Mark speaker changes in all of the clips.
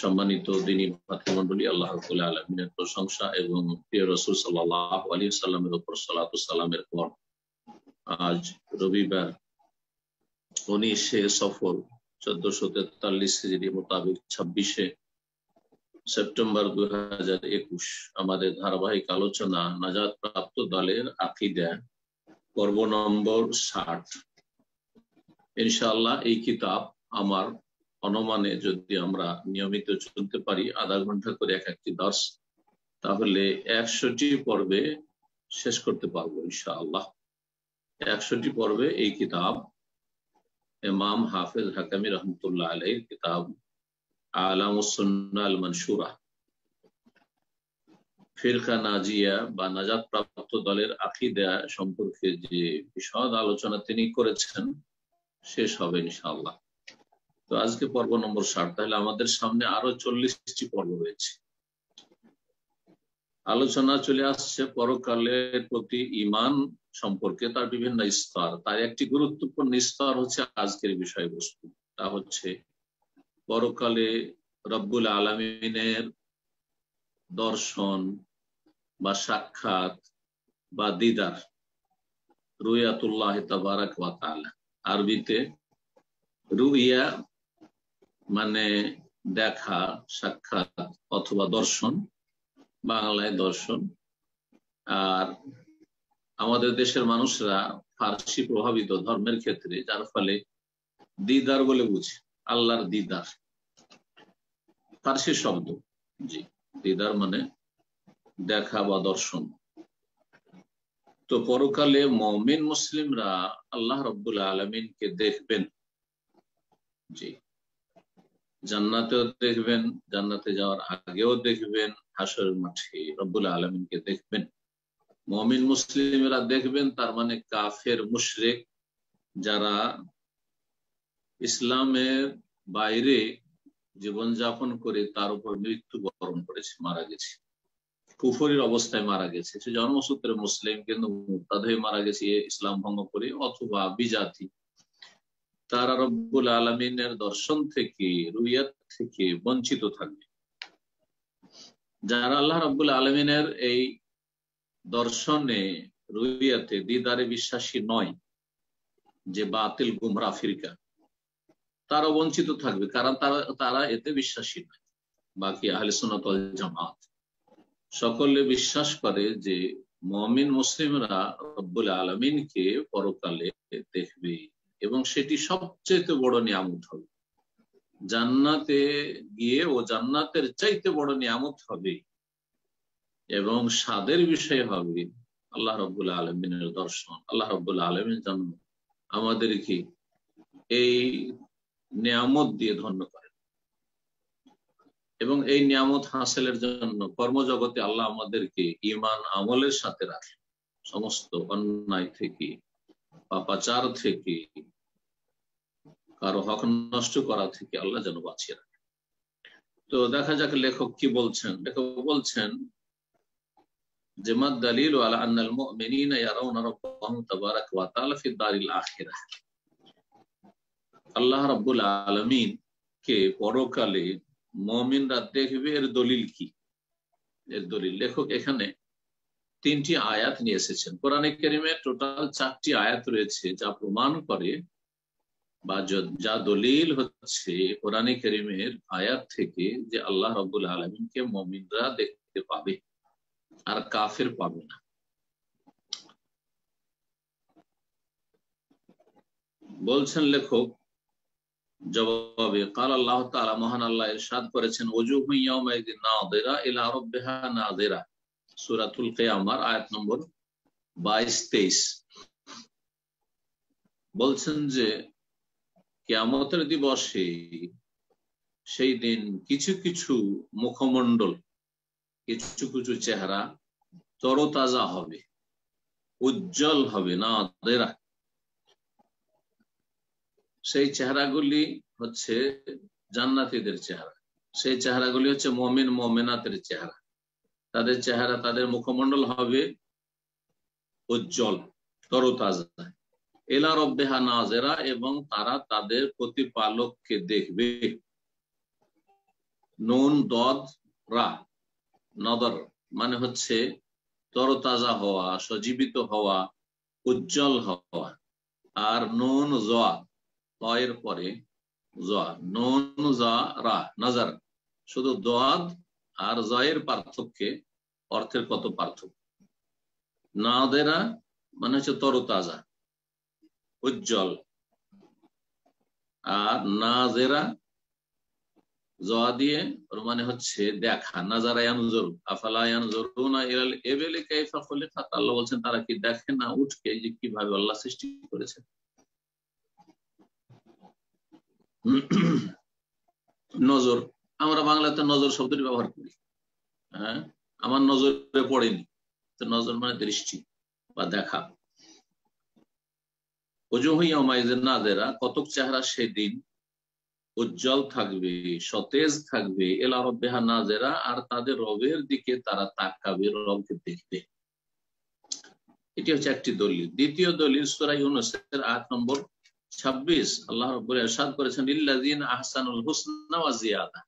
Speaker 1: সম্মানিত দিনী ভাতৃমন্ডলী আল্লাহ আলমিনের প্রশংসা এবং প্রিয় রসুল সাল্লাহ আলী সাল্লামের ওপর সালাতামের পর আজ রবিবার উনিশে সফর চোদ্দশো তেতাল্লিশ মোতাবেক ছাব্বিশে সেপ্টেম্বর দুই হাজার একুশ আমাদের ধারাবাহিক আলোচনা নাজাদ প্রাপ্ত দলের আকিদা পর্ব নম্বর ষাট ইনশাআল্লাহ এই কিতাব আমার অনমানে যদি আমরা নিয়মিত চলতে পারি আধা ঘন্টা করে এক একটি দশ তাহলে একশোটি পর্বে শেষ করতে পারবো ইনশা আল্লাহ একশোটি পর্বে এই কিতাব এমাম হাফেজ হাকামি রহমতুল্লাহ আলহীর কিতাব আলামুসন্না আল মনসুরা ফিরকা নাজিয়া বা নাজাদ প্রাপ্ত দলের আকিদা সম্পর্কে যে বিশদ আলোচনা তিনি করেছেন শেষ হবে ইনশাআল্লাহ তো আজকে পর্ব নম্বর ষাট তাহলে আমাদের সামনে আরো চল্লিশটি পর্ব রয়েছে আলোচনা চলে আসছে পরকালের প্রতি ইমান সম্পর্কে তার বিভিন্ন স্তর তার একটি গুরুত্বপূর্ণ স্তর হচ্ছে আজকের বিষয়বস্তু তা হচ্ছে পরকালে রব্বুল আলমিনের দর্শন বা সাক্ষাৎ বা দিদার রুয়াতুল্লাহ তাবারাক ওয়া তাআলা আরবিতে রুইয়া মানে দেখা সাক্ষাৎ অথবা দর্শন বাংলায় দর্শন আর আমাদের দেশের মানুষরা ফার্সি প্রভাবিত ধর্মের ক্ষেত্রে যার ফলে দিদার বলে বুঝি আল্লাহর দিদার ফার্সি শব্দ জি দিদার মানে দেখা বা দর্শন তো পরকালে মমিন মুসলিমরা আল্লাহ রব্বুল আলমিনকে দেখবেন জি জান্নাতেও দেখবেন জান্নাতে যাওয়ার আগেও দেখবেন হাসর মাঠে রব্বুল আলমিনকে দেখবেন মমিন মুসলিমেরা দেখবেন তার মানে কাফের মুশরেক যারা ইসলামের বাইরে জীবনযাপন করে তার উপর মৃত্যু বরণ করেছে মারা গেছে পুফরির অবস্থায় মারা গেছে সে জন্মসূত্রে মুসলিম কিন্তু মুক্তাধ মারা গেছে ইসলাম ভঙ্গ করে অথবা বিজাতি তারা রব্বুল আলমিনের দর্শন থেকে রুইয়াত থেকে বঞ্চিত থাকবে যারা আল্লাহ রব্বুল আলমিনের এই দর্শনে রুইয়াতে দিদারে বিশ্বাসী নয় যে বাতিল গুমরা আফ্রিকা তারা বঞ্চিত থাকবে কারণ তারা তারা এতে বিশ্বাসী নয় বাকি আহলে জামাত সকলে বিশ্বাস করে যে মমিন মুসলিমরা রব্বুল আলমিনকে পরকালে দেখবে এবং সেটি সবচেয়ে বড় নিয়ামত হবে জান্নাতে গিয়ে ও জান্নাতের চাইতে বড় নিয়ামত হবে এবং স্বাদের বিষয় হবে আল্লাহ রবুল্লা আলমিনের দর্শন আল্লাহ রবুল্লা আলমের জন্য আমাদেরকে এই নিয়ামত দিয়ে ধন্য করে এবং এই নিয়ামত হাসেলের জন্য কর্মজগতে আল্লাহ আমাদেরকে ইমান আমলের সাথে রাখে সমস্ত অন্যায় থেকে পাপাচার থেকে কারো হক নষ্ট করা থেকে আল্লাহ যেন বাঁচিয়ে রাখে তো দেখা যাক লেখক কি বলছেন লেখক বলছেন যে মা দালিল আলা আন্নাল মুমিনিনা ইয়ারাউনা রাব্বাহুম তাবারাক ওয়া তাআলা ফি দারিল আখিরাহ আল্লাহ রাব্বুল আলামিন কে পরকালে মুমিনরা দেখবে এর দলিল কি এর দলিল লেখক এখানে তিনটি আয়াত নিয়ে এসেছেন কোরআনে কেরিমে টোটাল চারটি আয়াত রয়েছে যা প্রমাণ করে বা যা দলিল হচ্ছে কোরআনে করিমের আয়াত থেকে যে আল্লাহ রবুল আলমিনকে মমিনরা দেখতে পাবে আর কাফের পাবে না বলছেন লেখক জবাবে কাল আল্লাহ তালা মহান আল্লাহ এর সাদ করেছেন অজু হুইয়াউমাইদিন নাদেরা ইলা রব্বিহা নাদেরা সূরাতুল কিয়ামার আয়াত নম্বর 22 23 বলছেন যে কেমতের দিবসে সেই দিন কিছু কিছু মুখমণ্ডল কিছু কিছু চেহারা তরতাজা হবে উজ্জ্বল হবে না দেরা সেই চেহারাগুলি হচ্ছে জান্নাতিদের চেহারা সেই চেহারাগুলি হচ্ছে মমিন মমেনাতের চেহারা তাদের চেহারা তাদের মুখমণ্ডল হবে উজ্জ্বল তরতাজা এলা না নাজেরা এবং তারা তাদের প্রতিপালককে দেখবে নুন দদ রা নদর মানে হচ্ছে তরতাজা হওয়া সজীবিত হওয়া উজ্জ্বল হওয়া আর নুন জয়া তয়ের পরে জয়া নুন জা রা নজর শুধু দদ আর জয়ের পার্থক্যে অর্থের কত পার্থক্য না দেরা মানে হচ্ছে তরতাজা উজ্জ্বল আর না জেরা জয়া দিয়ে ওর মানে হচ্ছে দেখা যারা ইয়ানজুর আফালা কাইফা বলছেন তারা কি দেখে না উঠকে যে কিভাবে আল্লাহ সৃষ্টি করেছে নজর আমরা বাংলাতে নজর শব্দটি ব্যবহার করি হ্যাঁ আমার নজরে পড়েনি তো নজর মানে দৃষ্টি বা দেখা নাজেরা কতক চেহারা সেদিন উজ্জ্বল থাকবে সতেজ থাকবে এলা রব্বেহা নাজেরা আর তাদের রবের দিকে তারা তাকাবে রবকে দেখবে এটি হচ্ছে একটি দলিল দ্বিতীয় দলিল সুরাই উনসের আট নম্বর ছাব্বিশ আল্লাহ রব্বুল ইরশাদ করেছেন ইল্লাযিন আহসানুল হুসনা ওয়া জিয়াদা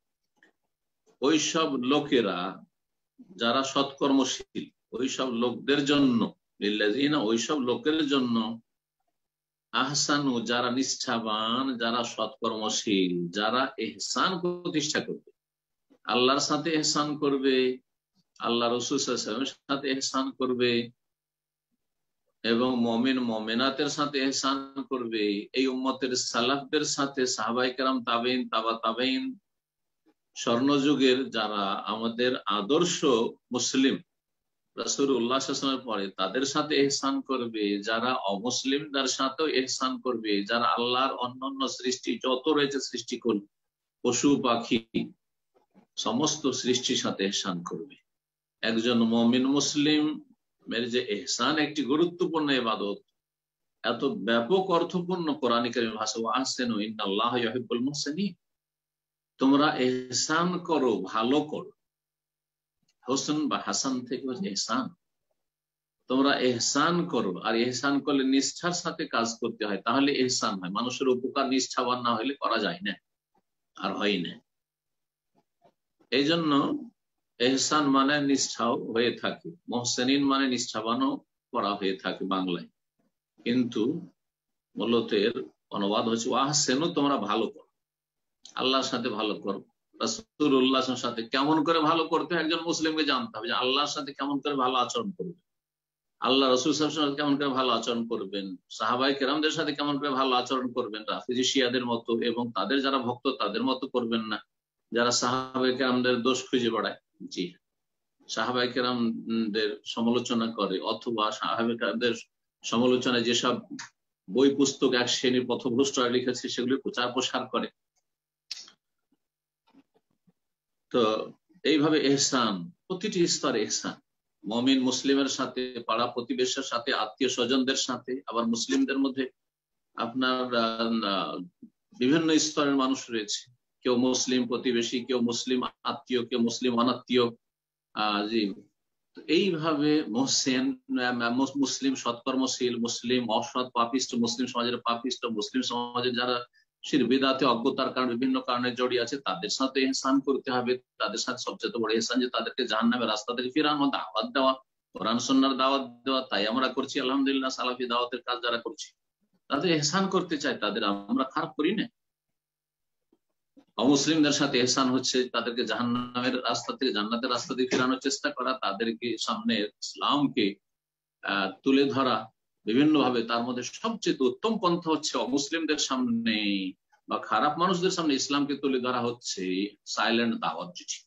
Speaker 1: ওই সব লোকেরা যারা সৎকর্মশীল ওই সব লোকদের জন্য ইল্লাযিন ওই সব লোকের জন্য আহসানু যারা নিষ্ঠাবান যারা সৎকর্মশীল যারা এহসান প্রতিষ্ঠা করবে আল্লাহর সাথে এহসান করবে আল্লাহ রসুলের সাথে এহসান করবে এবং মমিন মমিনাতের সাথে এহসান করবে এই উম্মতের সালাফদের সাথে সাহাবাই কালাম তাবেইন তাবা তাবেন স্বর্ণযুগের যারা আমাদের আদর্শ মুসলিম রাসুল উল্লাহামের পরে তাদের সাথে এহসান করবে যারা অমুসলিমদের সাথে এহসান করবে যারা আল্লাহর অন্যান্য সৃষ্টি যত রয়েছে সৃষ্টি করবে পশু পাখি সমস্ত সৃষ্টির সাথে এহসান করবে একজন মমিন মুসলিম যে এহসান একটি গুরুত্বপূর্ণ ইবাদত এত ব্যাপক অর্থপূর্ণ কোরআনিকারী ভাষা আসেন ইন্দাল্লাহ ইহিবুল তোমরা এহসান করো ভালো করো হোসেন বা হাসান থেকে হচ্ছে এহসান তোমরা এহসান করো আর এহসান করলে নিষ্ঠার সাথে কাজ করতে হয় তাহলে এহসান হয় মানুষের উপকার নিষ্ঠাবান না হলে করা যায় না আর হয় না এই জন্য এহসান মানে নিষ্ঠাও হয়ে থাকে মোহসেনিন মানে নিষ্ঠাবানও করা হয়ে থাকে বাংলায় কিন্তু মূলত এর অনুবাদ হচ্ছে ওয়াহসেনও তোমরা ভালো করো আল্লাহর সাথে ভালো করো রাসুল্লাহর সাথে কেমন করে ভালো করতে একজন মুসলিমকে জানতে হবে যে আল্লাহর সাথে কেমন করে ভালো আচরণ করবে আল্লাহ রসুল সাহেব কেমন করে ভালো আচরণ করবেন সাহাবাই কেরামদের সাথে কেমন করে ভালো আচরণ করবেন রাফিজি শিয়াদের মতো এবং তাদের যারা ভক্ত তাদের মতো করবেন না যারা সাহাবাই কেরামদের দোষ খুঁজে বেড়ায় জি সাহাবাই কেরামদের সমালোচনা করে অথবা সাহাবাই কেরামদের সমালোচনায় যেসব বই পুস্তক এক শ্রেণীর পথভ্রষ্ট লিখেছে সেগুলি প্রচার প্রসার করে তো এইভাবে এহসান প্রতিটি স্তরে এহসান মমিন মুসলিমের সাথে পাড়া প্রতিবেশের সাথে আত্মীয় স্বজনদের সাথে আবার মুসলিমদের মধ্যে আপনার বিভিন্ন স্তরের মানুষ রয়েছে কেউ মুসলিম প্রতিবেশী কেউ মুসলিম আত্মীয় কেউ মুসলিম অনাত্মীয় জি এইভাবে মোহসেন মুসলিম সৎকর্মশীল মুসলিম অসৎ পাপিষ্ট মুসলিম সমাজের পাপিষ্ট মুসলিম সমাজের যারা শির বেদাতে অজ্ঞতার কারণে বিভিন্ন কারণে জড়িয়ে আছে তাদের সাথে এহসান করতে হবে তাদের সাথে সবচেয়ে বড় এহসান যে তাদেরকে জাহান নামে রাস্তা থেকে ফিরানো দাওয়াত দেওয়া কোরআন সন্ন্যার দাওয়াত দেওয়া তাই আমরা করছি আলহামদুলিল্লাহ সালাফি দাওয়াতের কাজ যারা করছি তাদের এহসান করতে চাই তাদের আমরা খারাপ করি না অমুসলিমদের সাথে এহসান হচ্ছে তাদেরকে জাহান্নামের রাস্তা থেকে জান্নাতের রাস্তা দিয়ে ফেরানোর চেষ্টা করা তাদেরকে সামনে ইসলামকে তুলে ধরা বিভিন্ন ভাবে তার মধ্যে সবচেয়ে উত্তম পন্থা হচ্ছে অমুসলিমদের সামনে বা খারাপ মানুষদের সামনে ইসলামকে তুলে ধরা হচ্ছে সাইলেন্ট দাওয়াত যেটি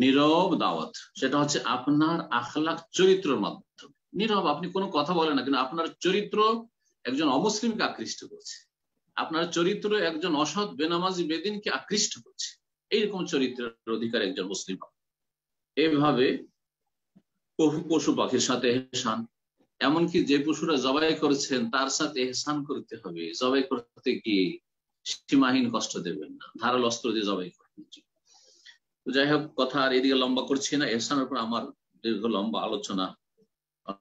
Speaker 1: নীরব দাওয়াত সেটা হচ্ছে আপনার আখলাখ চরিত্রের মাধ্যমে নীরব আপনি কোনো কথা বলেন না কিন্তু আপনার চরিত্র একজন অমুসলিমকে আকৃষ্ট করছে আপনার চরিত্র একজন অসৎ বেনামাজি বেদিনকে আকৃষ্ট করছে এইরকম চরিত্রের অধিকার একজন মুসলিম এভাবে পশু পাখির সাথে এমনকি যে পশুরা জবাই করেছেন তার সাথে এহসান করতে হবে জবাই করতে গিয়ে সীমাহীন কষ্ট দেবেন না ধারাল অস্ত্র দিয়ে জবাই করবেন যাই হোক কথা আর এদিকে লম্বা করছি না এহসানের উপর আমার দীর্ঘ লম্বা আলোচনা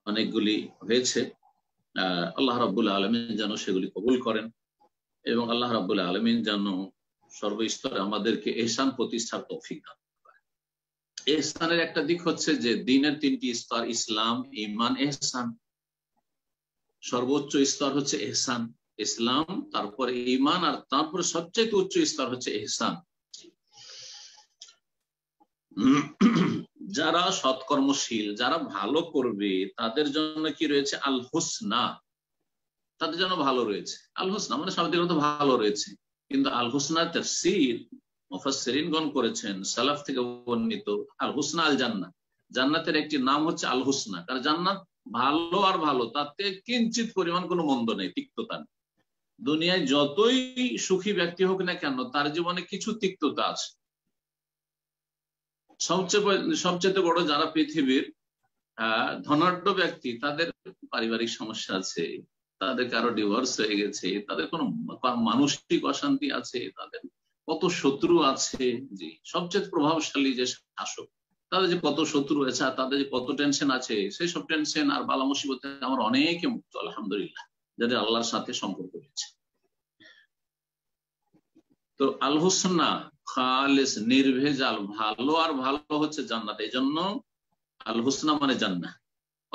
Speaker 1: অনেকগুলি হয়েছে আল্লাহ রাবুল আলমিন যেন সেগুলি কবুল করেন এবং আল্লাহ রাবুল আলমিন যেন সর্বস্তরে আমাদেরকে এহসান প্রতিষ্ঠার তৌফিক দান এহসানের একটা দিক হচ্ছে যে দিনের তিনটি স্তর ইসলাম ইমান এহসান সর্বোচ্চ স্তর হচ্ছে এহসান ইসলাম তারপরে ইমান আর তারপরে সবচেয়ে উচ্চ স্তর হচ্ছে এহসান যারা সৎকর্মশীল যারা ভালো করবে তাদের জন্য কি রয়েছে আল হোসনা তাদের জন্য ভালো রয়েছে আল হোসনা মানে মতো ভালো রয়েছে কিন্তু আল হোসনা তফসির মুফাসসিরিনগণ করেছেন সালাফ থেকে বর্ণিত আল হোসনা আল জান্নাত জান্নাতের একটি নাম হচ্ছে আল হোসনা কারণ জান্নাত ভালো আর ভালো তাতে কিঞ্চিত পরিমাণ কোনো মন্দ নেই তিক্ততা নেই দুনিয়ায় যতই সুখী ব্যক্তি হোক না কেন তার জীবনে কিছু তিক্ততা আছে সবচেয়ে সবচেয়ে বড় যারা পৃথিবীর ধনাঢ্য ব্যক্তি তাদের পারিবারিক সমস্যা আছে তাদের কারো ডিভোর্স হয়ে গেছে তাদের কোনো মানসিক অশান্তি আছে তাদের কত শত্রু আছে যে সবচেয়ে প্রভাবশালী যে শাসক তাদের যে কত শত্রু আছে আর তাদের যে কত টেনশন আছে সেই সব টেনশন আর বালা মুসিবত আমার অনেকে মুক্ত আলহামদুলিল্লাহ যাদের আল্লাহর সাথে সম্পর্ক রয়েছে তো আল হোসনা খালেস নির্ভেজাল ভালো আর ভালো হচ্ছে জান্নাত এই জন্য আল হোসনা মানে জান্নাত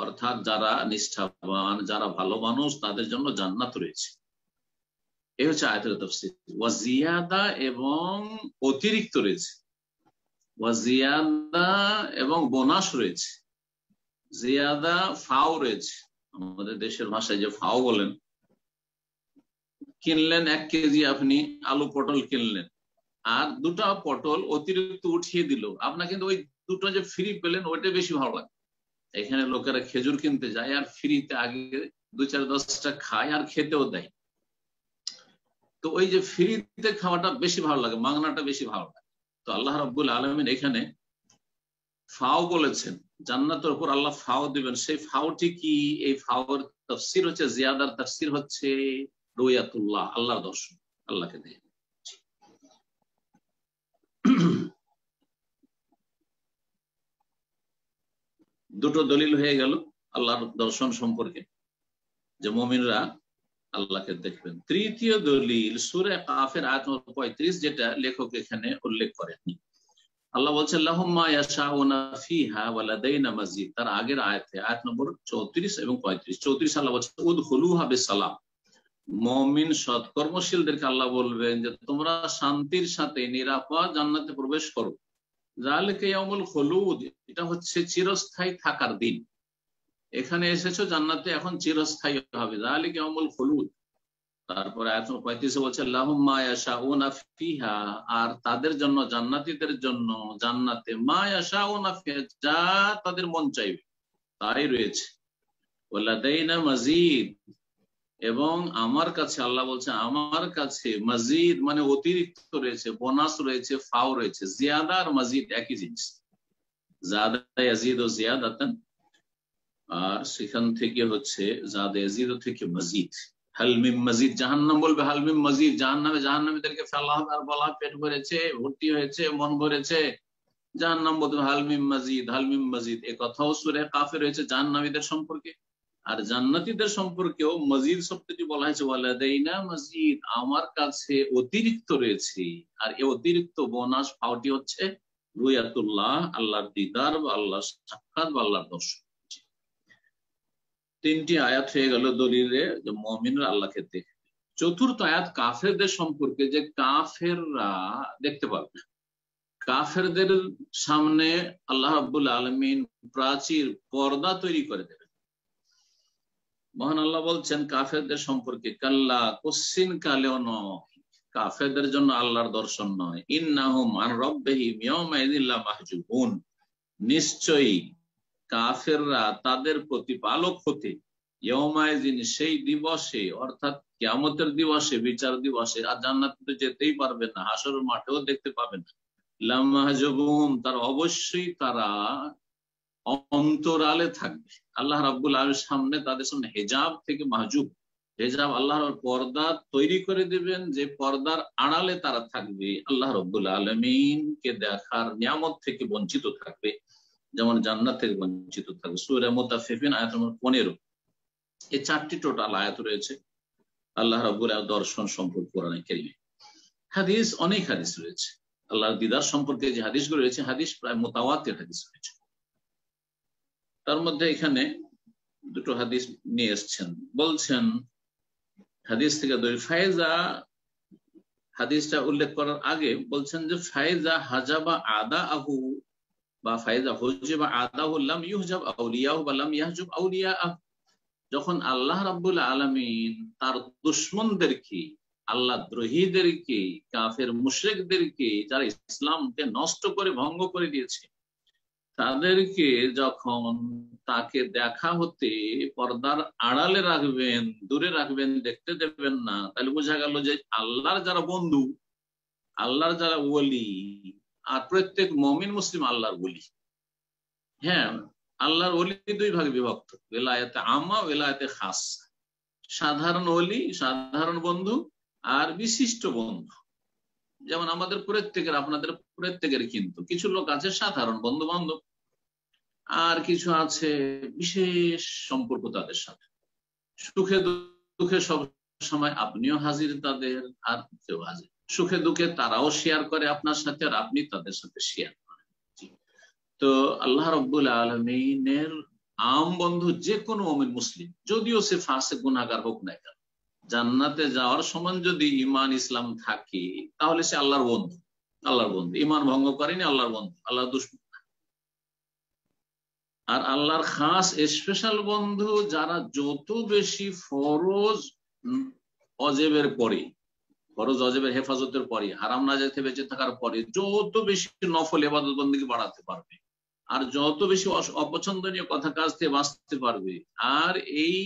Speaker 1: অর্থাৎ যারা নিষ্ঠাবান যারা ভালো মানুষ তাদের জন্য জান্নাত রয়েছে এই হচ্ছে আয়তের তফসিল ওয়াজিয়াদা এবং অতিরিক্ত রয়েছে জিয়াদা এবং বোনাস রয়েছে জিয়াদা ফাও রয়েছে আমাদের দেশের ভাষায় যে ফাও বলেন কিনলেন এক কেজি আপনি আলু পটল কিনলেন আর দুটা পটল অতিরিক্ত উঠিয়ে দিল আপনার কিন্তু ওই দুটো যে ফ্রি পেলেন ওইটা বেশি ভালো লাগে এখানে লোকেরা খেজুর কিনতে যায় আর ফ্রিতে আগে দু চার দশটা খায় আর খেতেও দেয় তো ওই যে ফ্রিতে খাওয়াটা বেশি ভালো লাগে মাংনাটা বেশি ভালো লাগে তো আল্লাহ রব্বুল আলমিন এখানে ফাও বলেছেন জান্নাতের উপর আল্লাহ ফাও দিবেন সেই ফাওটি কি এই ফাওর তফসির হচ্ছে জিয়াদার তফসির হচ্ছে রুয়াতুল্লাহ আল্লাহর দর্শন আল্লাহকে দিয়ে দুটো দলিল হয়ে গেল আল্লাহর দর্শন সম্পর্কে যে মমিনরা আল্লাহকে দেখবেন তৃতীয় দলিল সুরে কাফের আয়াত পঁয়ত্রিশ যেটা লেখক এখানে উল্লেখ করেন আল্লাহ বলছে মাজিদ তার আগের আয়াতে আয়াত নম্বর চৌত্রিশ এবং পঁয়ত্রিশ চৌত্রিশ আল্লাহ বলছে উদ হলু হবে সালাম মমিন সৎকর্মশীলদেরকে আল্লাহ বলবেন যে তোমরা শান্তির সাথে নিরাপদ জান্নাতে প্রবেশ করো জালকে ইয়ামুল খলুদ এটা হচ্ছে চিরস্থায়ী থাকার দিন এখানে এসেছো জান্নাতে এখন চিরস্থায়ী হবে তাহলে কি অমল হলুদ তারপরে আয়াত পঁয়ত্রিশে বলছে ও নাফিহা আর তাদের জন্য জান্নাতীদের জন্য জান্নাতে মায়াশা ও নাফিহা যা তাদের মন চাইবে তাই রয়েছে ওলাদাইনা মজিদ এবং আমার কাছে আল্লাহ বলছে আমার কাছে মজিদ মানে অতিরিক্ত রয়েছে বোনাস রয়েছে ফাও রয়েছে জিয়াদা আর মজিদ একই জিনিস জাদা ইয়াজিদ ও জিয়াদাতান সেখান থেকে হচ্ছে জাদেজিদ থেকে মজিদ হালমিম মজিদ জাহান্নাম বলবে হালমিম মজিদ জাহান্নামে জাহান্নামীদেরকে ফেলা আর বলা পেট ভরেছে ভর্তি হয়েছে মন ভরেছে জাহান্নাম বলতে হালমিম মজিদ হালমিম মজিদ এ কথাও সুরে কাফে রয়েছে জাহান্নামীদের সম্পর্কে আর জান্নাতীদের সম্পর্কেও মজিদ শব্দটি বলা হয়েছে ওয়ালাদাইনা মজিদ আমার কাছে অতিরিক্ত রয়েছে আর এই অতিরিক্ত বোনাস পাওয়াটি হচ্ছে রুয়াতুল্লাহ আল্লাহর দিদার বা আল্লাহ সাক্ষাৎ বা আল্লাহর দর্শন তিনটি আয়াত হয়ে গেল দলিলে যে মমিনরা আল্লাহকে দেখে চতুর্থ আয়াত কাফেরদের সম্পর্কে যে কাফেররা দেখতে পাবে কাফেরদের সামনে আল্লাহ আব্বুল আলমিন প্রাচীর পর্দা তৈরি করে দেবে মহান আল্লাহ বলছেন কাফেরদের সম্পর্কে কাল্লা কশ্চিন কালেও নয় কাফেরদের জন্য আল্লাহর দর্শন নয় ইন্না হুম আন রব্বেহিম ইয়াউমাইযিল্লা মাহজুবুন নিশ্চয়ই কাফেররা তাদের প্রতিপালক হতে ইয়মায়জিন সেই দিবসে অর্থাৎ কেমতের দিবসে বিচার দিবসে আর জান্নাত যেতেই পারবে না হাসর মাঠেও দেখতে পাবে না লামাহজবুম তার অবশ্যই তারা অন্তরালে থাকবে আল্লাহ রাবুল আলীর সামনে তাদের সামনে হেজাব থেকে মাহজুব হেজাব আল্লাহর পর্দা তৈরি করে দিবেন যে পর্দার আড়ালে তারা থাকবে আল্লাহ রবুল আলমিনকে দেখার নিয়ামত থেকে বঞ্চিত থাকবে যেমন জান্নাত থেকে বঞ্চিত থাকবে সুরে ফেফিন আয়াত নম্বর পনেরো এই চারটি টোটাল আয়াত রয়েছে আল্লাহ রাবুল দর্শন সম্পর্ক কোরআনে কেরিমে হাদিস অনেক হাদিস রয়েছে আল্লাহর দিদার সম্পর্কে যে হাদিস গুলো রয়েছে হাদিস প্রায় মোতাওয়াতের হাদিস রয়েছে তার মধ্যে এখানে দুটো হাদিস নিয়ে এসছেন বলছেন হাদিস থেকে দই ফায়জা হাদিসটা উল্লেখ করার আগে বলছেন যে ফায়জা হাজাবা আদা আহু বা ফায়দা আদা আদাহুল্লাম ইউহজাব আউলিয়া বাল্লাম ইয়াহজুব আউলিয়া আহ যখন আল্লাহ রাবুল আলমিন তার দুশ্মনদেরকে আল্লাহ দ্রোহীদেরকে কাফের মুশ্রেকদেরকে যারা ইসলামকে নষ্ট করে ভঙ্গ করে দিয়েছে তাদেরকে যখন তাকে দেখা হতে পর্দার আড়ালে রাখবেন দূরে রাখবেন দেখতে দেবেন না তাহলে বোঝা গেল যে আল্লাহর যারা বন্ধু আল্লাহর যারা ওলি আর প্রত্যেক মমিন মুসলিম আল্লাহর বলি হ্যাঁ আল্লাহর অলি দুই ভাগে বিভক্ত বেলায়েতে আমা বেলায়েতে খাস সাধারণ অলি সাধারণ বন্ধু আর বিশিষ্ট বন্ধু যেমন আমাদের প্রত্যেকের আপনাদের প্রত্যেকের কিন্তু কিছু লোক আছে সাধারণ বন্ধু বান্ধব আর কিছু আছে বিশেষ সম্পর্ক তাদের সাথে সুখে দুঃখে সব সময় আপনিও হাজির তাদের আর কেউ হাজির সুখে দুঃখে তারাও শেয়ার করে আপনার সাথে আর আপনি তাদের সাথে শেয়ার করেন তো আল্লাহ রব্বুল আলমিনের আম বন্ধু যে কোনো অমিন মুসলিম যদিও সে ফাঁসে গুণাগার হোক না কেন জান্নাতে যাওয়ার সমান যদি ইমান ইসলাম থাকে তাহলে সে আল্লাহর বন্ধু আল্লাহর বন্ধু ইমান ভঙ্গ করেনি আল্লাহর বন্ধু আল্লাহ দুশ্মন আর আল্লাহর খাস স্পেশাল বন্ধু যারা যত বেশি ফরজ অজেবের পরে ফরজ অজেবের হেফাজতের পরে হারাম না যেতে বেঁচে থাকার পরে যত বেশি নফল এবাদত বন্দীকে বাড়াতে পারবে আর যত বেশি অপছন্দনীয় কথা কাজ থেকে বাঁচতে পারবে আর এই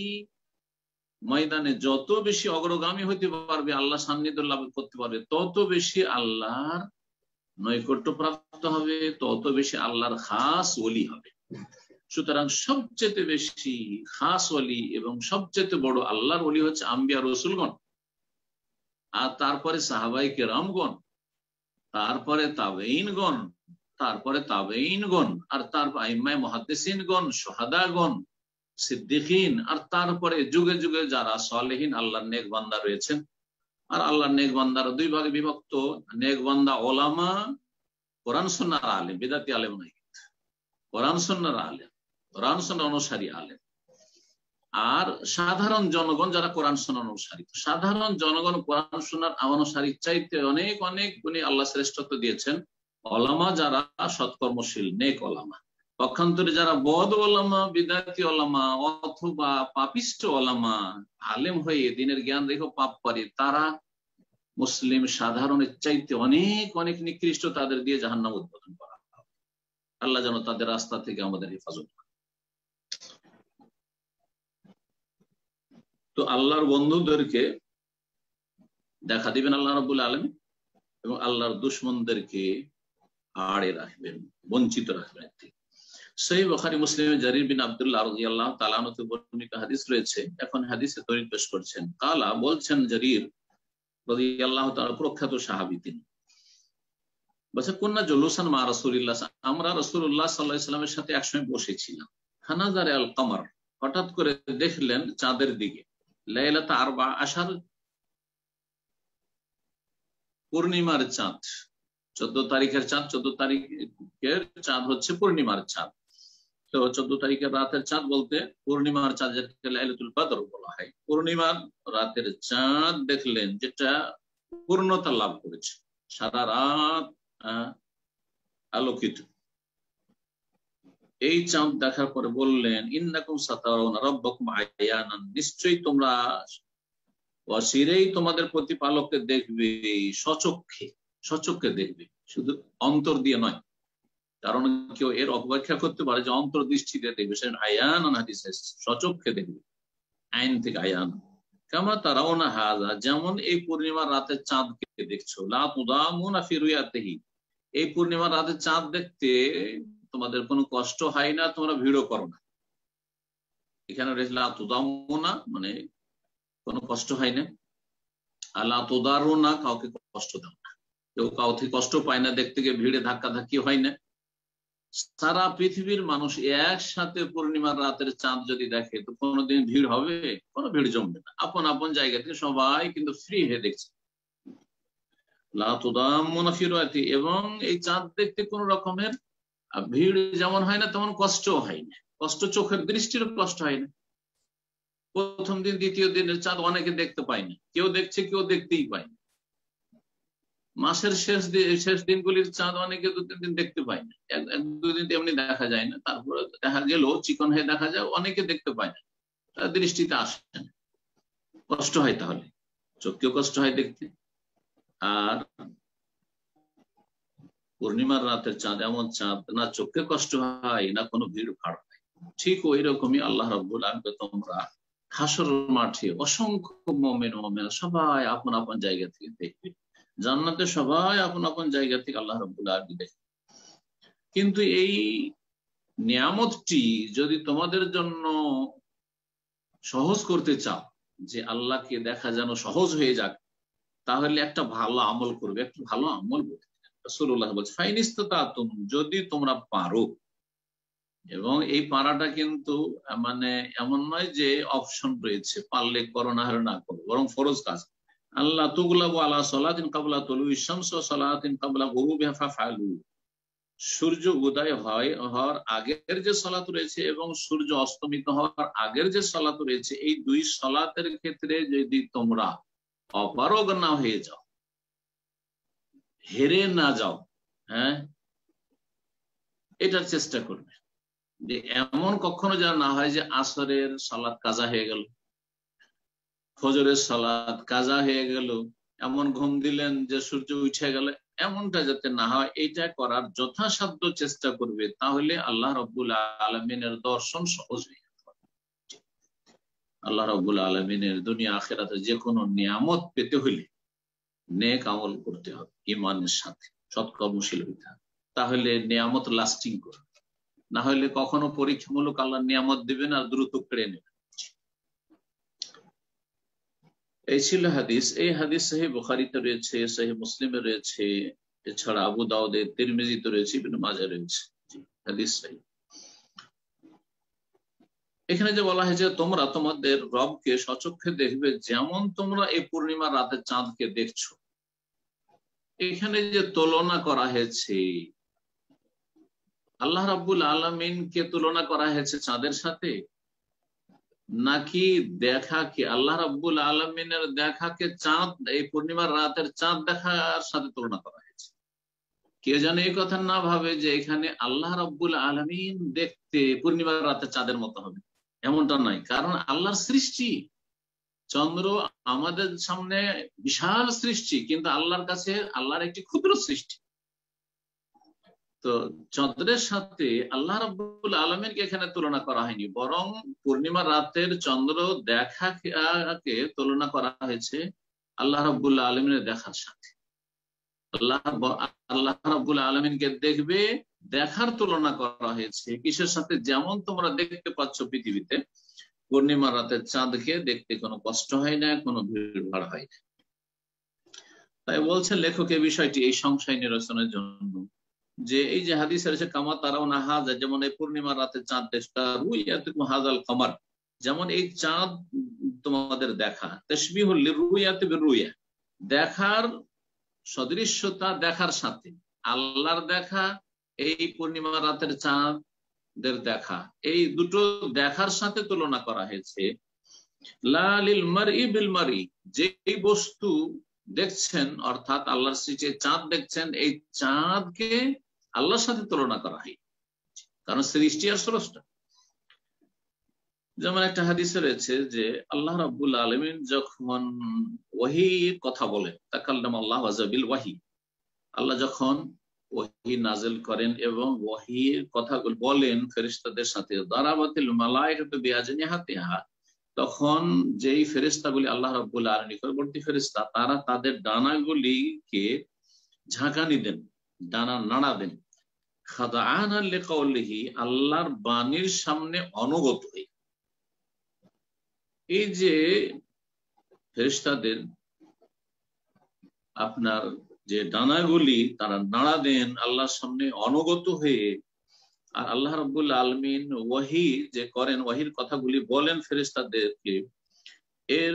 Speaker 1: ময়দানে যত বেশি অগ্রগামী হইতে পারবে আল্লাহ সান্নিধ্য লাভ করতে পারবে তত বেশি আল্লাহর নৈকট্য প্রাপ্ত হবে তত বেশি আল্লাহর খাস ওলি হবে সুতরাং সবচেয়ে বেশি খাস অলি এবং সবচেয়ে বড় আল্লাহর অলি হচ্ছে আম্বিয়া রসুলগণ আর তারপরে সাহাবাই কেরামগণ তারপরে তাবেইনগণ তারপরে তাবেইনগণ আর তারপর আইম্মায় মহাদেসিনগণ সোহাদাগণ সিদ্দিকিন আর তারপরে যুগে যুগে যারা সলেহীন আল্লাহ নেক বান্দা রয়েছেন আর আল্লাহ নেক বান্দারা দুই ভাগে বিভক্ত নেক বান্দা ওলামা কোরআন সন্ন্যার আলেম বিদাতি আলেম নাই কোরআন সন্ন্যার আলেম কোরআন সন্ন্যার অনুসারী আলেম আর সাধারণ জনগণ যারা কোরআন শোনার অনুসারী সাধারণ জনগণ কোরআন শোনার অনুসারী চাইতে অনেক অনেক গুণী আল্লাহ শ্রেষ্ঠত্ব দিয়েছেন অলামা যারা সৎকর্মশীল নেক অলামা পক্ষান্তরে যারা বদ ওলামা বিদ্যার্থী ওলামা অথবা পাপিষ্ট অলামা আলেম হয়ে দিনের জ্ঞান রেখে পাপ করে তারা মুসলিম সাধারণের চাইতে অনেক অনেক নিকৃষ্ট তাদের দিয়ে জাহান্নাম উদ্বোধন করা আল্লাহ যেন তাদের রাস্তা থেকে আমাদের হেফাজত করে তো আল্লাহর বন্ধুদেরকে দেখা দিবেন আল্লাহ রবুল আলম এবং আল্লাহর দুশ্মনদেরকে আড়ে রাখবেন বঞ্চিত রাখবেন সেই বখারি মুসলিম জারির বিন আবদুল্লাহ রাজি আল্লাহ তালানতে বর্ণিত হাদিস রয়েছে এখন হাদিসে তৈরি পেশ করছেন কালা বলছেন জারির রাজি আল্লাহ তার প্রখ্যাত সাহাবি তিনি বলছে কন্যা জলুসান মা রসুল্লাহ আমরা রসুল্লাহ সাল্লাহ ইসলামের সাথে একসময় বসেছিলাম হানাজারে আল কামার হঠাৎ করে দেখলেন চাঁদের দিকে লাইলাত আরবা আশার পূর্ণিমার চাঁদ চোদ্দ তারিখের চাঁদ চোদ্দ তারিখের চাঁদ হচ্ছে পূর্ণিমার চাঁদ তো চোদ্দ তারিখের রাতের চাঁদ বলতে পূর্ণিমার চাঁদ যেটাকে লাইলাতুল বাদর বলা হয় পূর্ণিমার রাতের চাঁদ দেখলেন যেটা পূর্ণতা লাভ করেছে সারা রাত আলোকিত এই চাঁদ দেখার পরে বললেন ইন্দাকুম সাতারাউনা নিশ্চয়ই তোমরা অসিরেই তোমাদের প্রতিপালককে দেখবে সচক্ষে সচক্ষে দেখবে শুধু অন্তর দিয়ে নয় কারণ কেউ এর অপব্যাখ্যা করতে পারে যে অন্তর দৃষ্টিতে দেখবে সে আয়ান হাদিস সচক্ষে দেখবে আইন থেকে আয়ান কেমন তারা ওনা হাজা যেমন এই পূর্ণিমার রাতে চাঁদকে দেখছো লাতুদামুনা ফিরুয়াতেহি এই পূর্ণিমার রাতে চাঁদ দেখতে তোমাদের কোনো কষ্ট হয় না তোমরা ভিড়ও করো না এখানে রয়েছে না মানে কোনো কষ্ট হয় না আল্লাহ তোদারও না কাউকে কষ্ট দাও না কেউ কাউকে কষ্ট পায় না দেখতে গিয়ে ভিড়ে ধাক্কা ধাক্কি হয় না সারা পৃথিবীর মানুষ একসাথে পূর্ণিমার রাতের চাঁদ যদি দেখে তো কোনোদিন ভিড় হবে কোনো ভিড় জমবে না আপন আপন জায়গা থেকে সবাই কিন্তু ফ্রি হয়ে দেখছে এবং এই চাঁদ দেখতে কোন রকমের ভিড় যেমন হয় না তেমন কষ্টও হয় না কষ্ট চোখের দৃষ্টির কষ্ট হয় না প্রথম দিন দ্বিতীয় দিনের চাঁদ অনেকে দেখতে পায় না কেউ দেখছে কেউ দেখতেই পায় না মাসের শেষ শেষ দিনগুলির চাঁদ অনেকে দু তিন দিন দেখতে পায় না এক দুদিন এমনি দেখা যায় না তারপরে দেখা গেল চিকন হয়ে দেখা যায় অনেকে দেখতে পায় না তার দৃষ্টিতে আসে না কষ্ট হয় তাহলে চোখকেও কষ্ট হয় দেখতে আর পূর্ণিমার রাতের চাঁদ এমন চাঁদ না চোখকে কষ্ট হয় না কোনো ভিড় ভাড় হয় ঠিক ওই রকমই আল্লাহ রব্বুল আলমকে তোমরা খাসর মাঠে অসংখ্য মমেন মমেন সবাই আপন আপন জায়গা থেকে দেখবে জান্নাতে সবাই আপন আপন জায়গা থেকে আল্লাহ রব্বুল আলমী দেখবে কিন্তু এই নিয়ামতটি যদি তোমাদের জন্য সহজ করতে চাও যে আল্লাহকে দেখা যেন সহজ হয়ে যাক তাহলে একটা ভালো আমল করবে একটা ভালো আমল করবে রসুল্লাহ বলছে ফাইনিস্তা যদি তোমরা পারো এবং এই পাড়াটা কিন্তু মানে এমন নয় যে অপশন রয়েছে পারলে করো না হলে না করো বরং ফরজ কাজ আল্লাহ তুগুলা আল্লাহ সলাতিন কাবলা তুলু ইসামস সলাতিন কাবলা গরু বেফা ফালু সূর্য উদয় হয় হওয়ার আগের যে সলাত রয়েছে এবং সূর্য অস্তমিত হওয়ার আগের যে সলাত রয়েছে এই দুই সলাতের ক্ষেত্রে যদি তোমরা অপারগ না হয়ে যাও হেরে না যাও হ্যাঁ এটার চেষ্টা করবে যে এমন কখনো যেন না হয় যে আসরের সালাদ কাজা হয়ে গেল ফজরের সালাদ কাজা হয়ে গেল এমন ঘুম দিলেন যে সূর্য উঠে গেল এমনটা যাতে না হয় এটা করার যথাসাধ্য চেষ্টা করবে তাহলে আল্লাহ রবুল আলমিনের দর্শন সহজ হয়ে আল্লাহ রবুল আলমিনের দুনিয়া আখেরাতে যে কোনো নিয়ামত পেতে হইলে নেক আমল করতে হবে ইমানের সাথে সৎকর্মশীল হইতে হবে তাহলে নিয়ামত লাস্টিং করবে না হলে কখনো পরীক্ষামূলক আল্লাহ নিয়ামত দেবেন আর দ্রুত কেড়ে নেবেন এই ছিল হাদিস এই হাদিস সাহি বোখারিতে রয়েছে সাহি মুসলিমে রয়েছে এছাড়া আবু দাউদে তিরমিজিতে রয়েছে বিভিন্ন মাজার রয়েছে হাদিস সাহেব এখানে যে বলা হয়েছে তোমরা তোমাদের রবকে সচক্ষে দেখবে যেমন তোমরা এই পূর্ণিমা রাতে চাঁদকে দেখছো এখানে যে তুলনা করা হয়েছে আল্লাহ রাবুল আলমিনকে তুলনা করা হয়েছে চাঁদের সাথে নাকি দেখা কি আল্লাহ রাবুল আলমিনের দেখাকে চাঁদ এই পূর্ণিমার রাতের চাঁদ দেখার সাথে তুলনা করা হয়েছে কে জানে এই কথা না ভাবে যে এখানে আল্লাহ রাবুল আলমিন দেখতে পূর্ণিমার রাতে চাঁদের মতো হবে এমনটা নাই কারণ আল্লাহর সৃষ্টি চন্দ্র আমাদের সামনে বিশাল সৃষ্টি কিন্তু আল্লাহর কাছে আল্লাহর একটি ক্ষুদ্র সৃষ্টি তো চন্দ্রের সাথে আল্লাহ রাবুল আলমেরকে এখানে তুলনা করা হয়নি বরং পূর্ণিমা রাতের চন্দ্র দেখাকে তুলনা করা হয়েছে আল্লাহ রাবুল্লা আলমিনের দেখার সাথে আল্লাহ আল্লাহ রাবুল আলমিনকে দেখবে দেখার তুলনা করা হয়েছে কিসের সাথে যেমন তোমরা দেখতে পাচ্ছ পৃথিবীতে পূর্ণিমার রাতের চাঁদকে দেখতে কোনো কষ্ট হয় না কোনো ভিড় ভাড় হয় না তাই বলছে লেখক এই বিষয়টি এই সংশয় নিরসনের জন্য যে এই যে হাদিস রয়েছে কামা তারাও না হাজার যেমন এই পূর্ণিমার রাতে চাঁদ দেশটা রুই এত হাজাল কমার যেমন এই চাঁদ তোমাদের দেখা তেসবি হল্লি রুইয়াতে রুইয়া দেখার সদৃশ্যতা দেখার সাথে আল্লাহর দেখা এই পূর্ণিমা রাতের চাঁদের দেখা এই দুটো দেখার সাথে তুলনা করা হয়েছে লালিল মারি বিল মারি যে বস্তু দেখছেন অর্থাৎ আল্লাহর সৃষ্টি চাঁদ দেখছেন এই চাঁদকে আল্লাহর সাথে তুলনা করা হয় কারণ সৃষ্টি আর স্রষ্টা যেমন একটা হাদিস রয়েছে যে আল্লাহ রাবুল আলমিন যখন ওহি কথা বলেন তাকাল্লাম আল্লাহ আজাবিল ওয়াহি আল্লাহ যখন ওহি নাজেল করেন এবং ওহি কথা বলেন ফেরিস্তাদের সাথে দারাবাতিল মালায়কাতু বিআজনি হাতিহা তখন যেই ফেরেস্তাগুলি আল্লাহ রাব্বুল আলামিন নিকটবর্তী ফেরেস্তা তারা তাদের ডানাগুলিকে ঝাঁকানি দেন ডানা নাড়া দেন খাদাআন লিকাউলিহি আল্লাহর বাণীর সামনে অনুগত হই এই যে ফেরেস্তাদের আপনার যে ডানাগুলি তারা নাড়া দেন আল্লাহর সামনে অনুগত হয়ে আর আল্লাহ রবুল আলমিন ওয়াহি যে করেন ওয়াহির কথাগুলি বলেন ফেরেস্তাদেরকে এর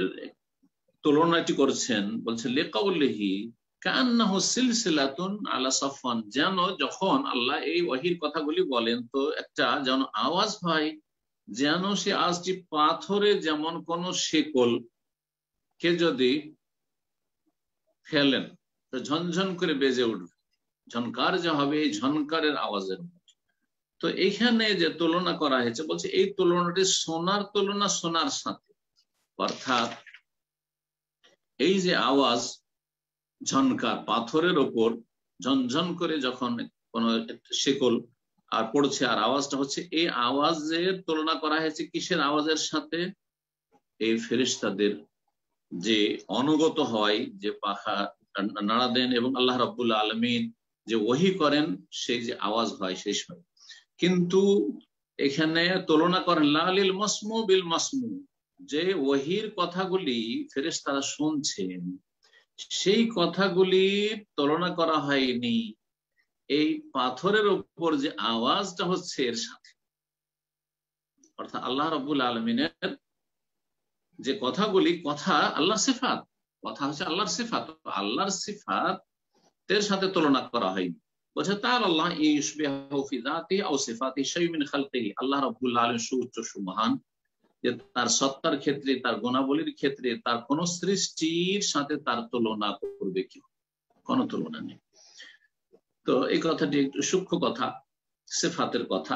Speaker 1: তুলনাটি করছেন বলছে লেকাউল্লিহি কান্নাহু সিলসিলাতুন আল্লাহ সফন যেন যখন আল্লাহ এই ওয়াহির কথাগুলি বলেন তো একটা যেন আওয়াজ হয় যেন সে আজটি পাথরে যেমন কোন শেকল কে যদি ফেলেন তো ঝনঝন করে বেজে উঠবে ঝনকার যা হবে এই ঝনকারের আওয়াজের তো এইখানে যে তুলনা করা হয়েছে বলছে এই তুলনাটি সোনার তুলনা সোনার সাথে অর্থাৎ এই যে আওয়াজ ঝনকার পাথরের ওপর ঝনঝন করে যখন কোনো শিকল আর পড়ছে আর আওয়াজটা হচ্ছে এই আওয়াজের তুলনা করা হয়েছে কিসের আওয়াজের সাথে এই ফেরিস্তাদের যে অনুগত হয় যে পাখা নাড়া দেন এবং আল্লাহ রাবুল্লা আলমিন যে ওহি করেন সেই যে আওয়াজ হয় সেই সময় কিন্তু এখানে তুলনা করেন লালিল মসমু বিল মসমু যে ওহির কথাগুলি ফেরেস তারা শুনছেন সেই কথাগুলি তুলনা করা হয়নি এই পাথরের উপর যে আওয়াজটা হচ্ছে এর সাথে অর্থাৎ আল্লাহ রবুল আলমিনের যে কথাগুলি কথা আল্লাহ সেফাত কথা হচ্ছে আল্লাহর সিফাত আল্লাহর সিফাত এর সাথে তুলনা করা হয়নি বলছে তার আল্লাহ ইউসবিহাতি ও সিফাতি সৈমিন খালতেহি আল্লাহ রবুল্লা আলম সুউচ্চ সুমহান যে তার সত্তার ক্ষেত্রে তার গুণাবলীর ক্ষেত্রে তার কোন সৃষ্টির সাথে তার তুলনা করবে কি কোন তুলনা নেই তো এই কথাটি একটু সূক্ষ্ম কথা সেফাতের কথা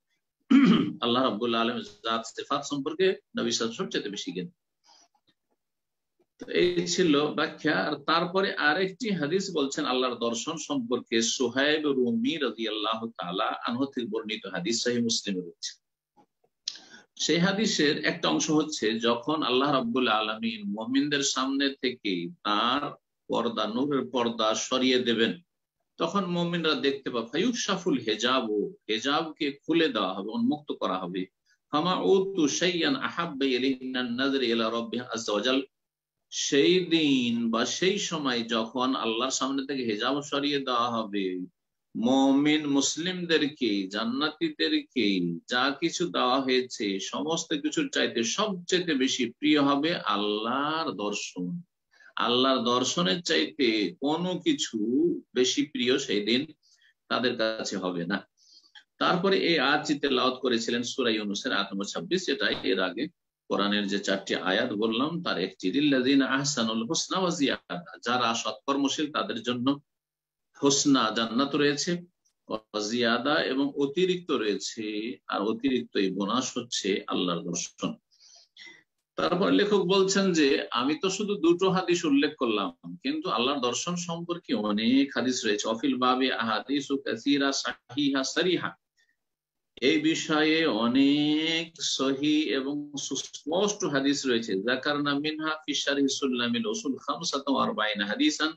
Speaker 1: আল্লাহ রবুল্লা আলম জাত সেফাত সম্পর্কে নবী সাহেব সবচেয়ে বেশি জ্ঞান এই ছিল ব্যাখ্যা আর তারপরে আরেকটি হাদিস বলছেন আল্লাহর দর্শন সম্পর্কে সোহাইব রুমি রাজি আল্লাহ তালা আনহতির বর্ণিত হাদিস সাহি মুসলিম রয়েছে সেই হাদিসের একটা অংশ হচ্ছে যখন আল্লাহ রাবুল আলমিন মহমিনদের সামনে থেকে তার পর্দা নূরের পর্দা সরিয়ে দেবেন তখন মমিনরা দেখতে পাবে ফায়ুক সাফুল হেজাব ও হেজাবকে খুলে দেওয়া হবে উন্মুক্ত করা হবে ফামা ও তু সাইয়ান আহাব্বা ইলাইনা ইলা সেই দিন বা সেই সময় যখন আল্লাহর সামনে থেকে হেজাব সরিয়ে দেওয়া হবে মমিন মুসলিমদেরকে জান্নাতিদেরকে যা কিছু দেওয়া হয়েছে সমস্ত কিছুর চাইতে সবচেয়ে বেশি প্রিয় হবে আল্লাহর দর্শন আল্লাহর দর্শনের চাইতে কোনো কিছু বেশি প্রিয় সেই দিন তাদের কাছে হবে না তারপরে এই আয়াতটিতে লাউত করেছিলেন সুরাই অনুসারে আট নম্বর ছাব্বিশ যেটা এর আগে কোরআনের যে চারটি আয়াত বললাম তার একটি আহসানুল হোসনা যারা সৎকর্মশীল তাদের জন্য হোসনা জান্নাত রয়েছে এবং অতিরিক্ত রয়েছে আর অতিরিক্ত এই বোনাস হচ্ছে আল্লাহর দর্শন তারপর লেখক বলছেন যে আমি তো শুধু দুটো হাদিস উল্লেখ করলাম কিন্তু আল্লাহর দর্শন সম্পর্কে অনেক হাদিস রয়েছে অফিল বাবে সারিহা এই বিষয়ে অনেক সহি এবং সুস্পষ্ট হাদিস রয়েছে জাকারনা মিনহা ফিশারি সুল্লামিল ওসুল খামসাত আরবাইন হাদিসান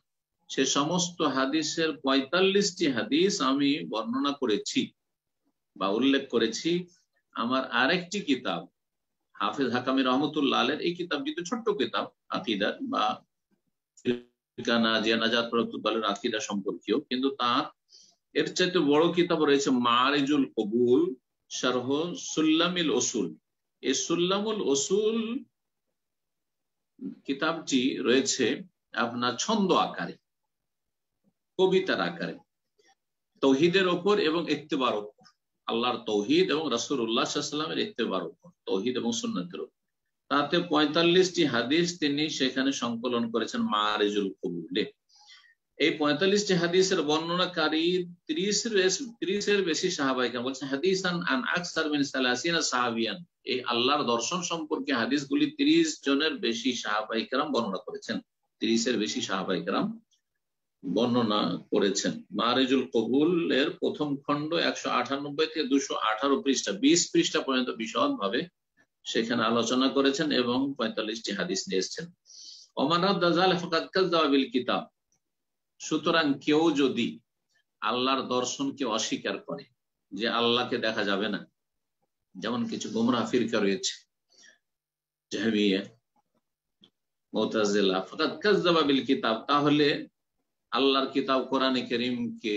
Speaker 1: সে সমস্ত হাদিসের পঁয়তাল্লিশটি হাদিস আমি বর্ণনা করেছি বা উল্লেখ করেছি আমার আরেকটি কিতাব হাফিজ হাকামি রহমতুল্লাহ এই কিতাব যেহেতু ছোট্ট কিতাব আকিদার বা আকিদা সম্পর্কীয় কিন্তু তার এর চাইতে বড় কিতাব রয়েছে মারিজুল কবুল শারহ সুল্লামিল ওসুল এই সুল্লামুল ওসুল কিতাবটি রয়েছে আপনার ছন্দ আকারে কবিতার আকারে তৌহিদের ওপর এবং ইত্তেবার ওপর আল্লাহর তৌহিদ এবং রাসুল উল্লাহামের ইত্তেবার উপর তৌহিদ এবং সুন্নতের উপর তাতে পঁয়তাল্লিশটি হাদিস তিনি সেখানে সংকলন করেছেন মারিজুল কবুলে এই পঁয়তাল্লিশটি হাদিসের বর্ণনাকারী ত্রিশের ত্রিশের বেশি সাহাবাহিকা বলছেন হাদিসান আন আকসার মিন সালাসিনা সাহাবিয়ান এই আল্লাহর দর্শন সম্পর্কে হাদিসগুলি ত্রিশ জনের বেশি সাহাবাহিকরাম বর্ণনা করেছেন ত্রিশের বেশি সাহাবাহিকরাম বর্ণনা করেছেন মারেজুল কবুল এর প্রথম খণ্ড একশো আটানব্বই থেকে দুশো আঠারো পৃষ্ঠা বিশ পৃষ্ঠা পর্যন্ত বিশদভাবে সেখানে আলোচনা করেছেন এবং পঁয়তাল্লিশটি হাদিস নিয়ে এসছেন অমানাবিল কিতাব সুতরাং কেউ যদি আল্লাহর দর্শনকে অস্বীকার করে যে আল্লাহকে দেখা যাবে না যেমন কিছু গোমরা ফিরকা রয়েছে জাহাবিয়া মোতাজিলা ফকাত কিতাব তাহলে আল্লাহর কিতাব কোরআনে করিমকে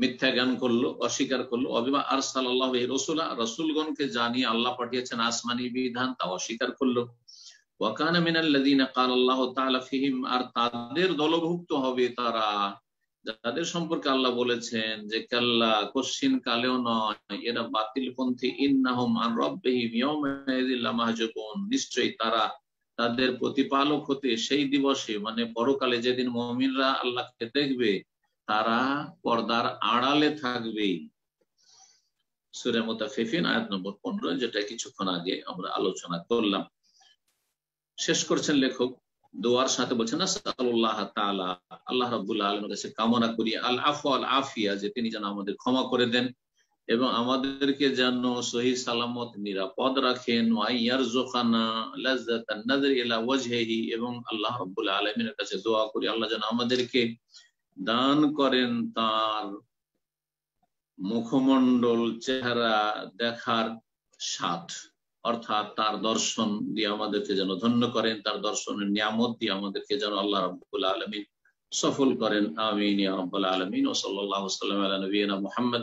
Speaker 1: মিথ্যা জ্ঞান করলো অস্বীকার করলো অবিবা আর সাল্লাহ রসুলা রসুলগণকে জানিয়ে আল্লাহ পাঠিয়েছেন আসমানি বিধান তা অস্বীকার করলো ওয়াকানা মিনাল্লাদিনা কাল আল্লাহ তাআলা ফিহিম আর তাদের দলভুক্ত হবে তারা যাদের সম্পর্কে আল্লাহ বলেছেন যে কাল্লা কশিন কালেও নয় এরা বাতিল পন্থী ইন্নাহুম আন রব্বিহিম ইয়াউমাইযিল মাহজুবুন নিশ্চয়ই তারা তাদের প্রতিপালক হতে সেই দিবসে মানে পরকালে যেদিন মমিনরা আল্লাহকে দেখবে তারা পর্দার আড়ালে থাকবে সুরে ফেফিন আয়াত নম্বর পনেরো যেটা কিছুক্ষণ আগে আমরা আলোচনা করলাম শেষ করছেন লেখক দোয়ার সাথে বলছেন আল্লাহ তালা আল্লাহ রবুল্লা আলমের কাছে কামনা করি আল আফ আল আফিয়া যে তিনি যেন আমাদের ক্ষমা করে দেন এবং আমাদেরকে যেন সহি সালামত নিরাপদ রাখেন এবং আল্লাহ রব্বুল আলমিনের কাছে দোয়া করি আল্লাহ যেন আমাদেরকে দান করেন তার মুখমণ্ডল চেহারা দেখার সাথ অর্থাৎ তার দর্শন দিয়ে আমাদেরকে যেন ধন্য করেন তার দর্শনের নিয়ামত দিয়ে আমাদেরকে যেন আল্লাহ রব্বুল আলমিন সফল করেন আমিন আলমিন ও সাল্লাহ সাল্লাম আলা নবীনা মোহাম্মদ